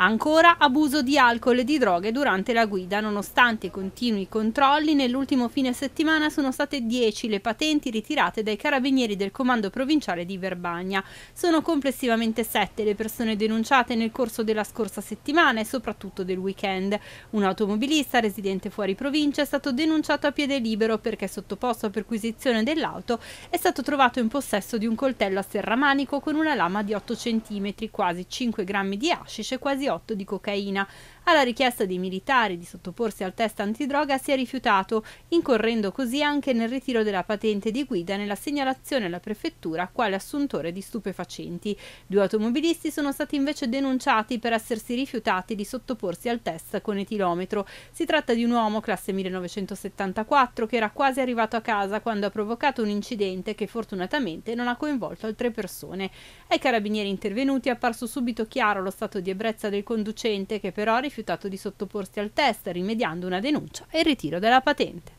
Ancora abuso di alcol e di droghe durante la guida. Nonostante i continui controlli, nell'ultimo fine settimana sono state 10 le patenti ritirate dai carabinieri del comando provinciale di Verbagna. Sono complessivamente 7 le persone denunciate nel corso della scorsa settimana e soprattutto del weekend. Un automobilista residente fuori provincia è stato denunciato a piede libero perché sottoposto a perquisizione dell'auto è stato trovato in possesso di un coltello a serramanico con una lama di 8 cm, quasi 5 grammi di hashish e quasi 2,8 di cocaina. Alla richiesta dei militari di sottoporsi al test antidroga si è rifiutato, incorrendo così anche nel ritiro della patente di guida nella segnalazione alla prefettura quale assuntore di stupefacenti. Due automobilisti sono stati invece denunciati per essersi rifiutati di sottoporsi al test con etilometro. Si tratta di un uomo classe 1974 che era quasi arrivato a casa quando ha provocato un incidente che fortunatamente non ha coinvolto altre persone. Ai carabinieri intervenuti è apparso subito chiaro lo stato di ebbrezza del del conducente che però ha rifiutato di sottoporsi al test rimediando una denuncia e il ritiro della patente.